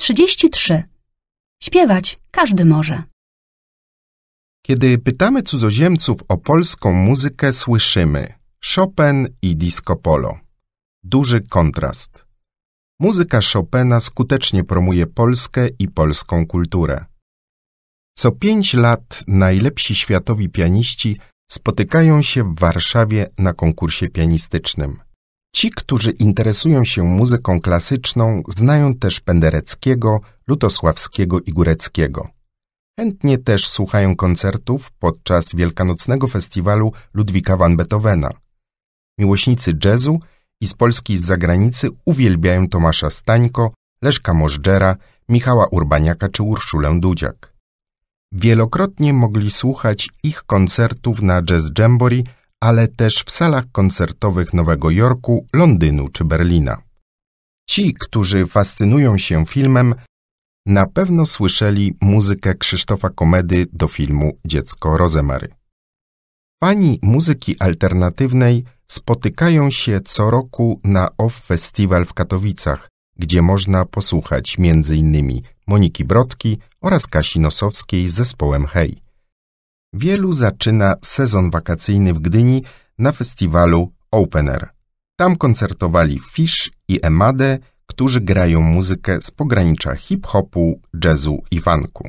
33. Śpiewać każdy może. Kiedy pytamy cudzoziemców o polską muzykę, słyszymy Chopin i disco polo. Duży kontrast. Muzyka Chopina skutecznie promuje Polskę i polską kulturę. Co pięć lat najlepsi światowi pianiści spotykają się w Warszawie na konkursie pianistycznym. Ci, którzy interesują się muzyką klasyczną, znają też Pendereckiego, Lutosławskiego i Góreckiego. Chętnie też słuchają koncertów podczas wielkanocnego festiwalu Ludwika van Beethovena. Miłośnicy jazzu i z Polski i z zagranicy uwielbiają Tomasza Stańko, Leszka Możdżera, Michała Urbaniaka czy Urszulę Dudziak. Wielokrotnie mogli słuchać ich koncertów na Jazz Jamboree ale też w salach koncertowych Nowego Jorku, Londynu czy Berlina. Ci, którzy fascynują się filmem, na pewno słyszeli muzykę Krzysztofa Komedy do filmu Dziecko Rozemary. Fani muzyki alternatywnej spotykają się co roku na OFF Festiwal w Katowicach, gdzie można posłuchać m.in. Moniki Brodki oraz Kasi Nosowskiej z zespołem Hej. Wielu zaczyna sezon wakacyjny w Gdyni na festiwalu Open Air. Tam koncertowali Fish i Emade, którzy grają muzykę z pogranicza hip-hopu, jazzu i funku.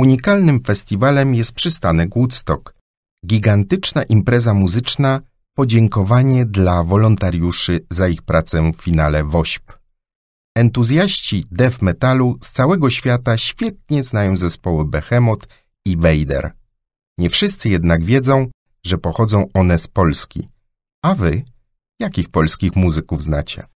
Unikalnym festiwalem jest przystanek Woodstock, gigantyczna impreza muzyczna, podziękowanie dla wolontariuszy za ich pracę w finale WOŚP. Entuzjaści death metalu z całego świata świetnie znają zespoły Behemoth i Vader. Nie wszyscy jednak wiedzą, że pochodzą one z Polski. A wy, jakich polskich muzyków znacie?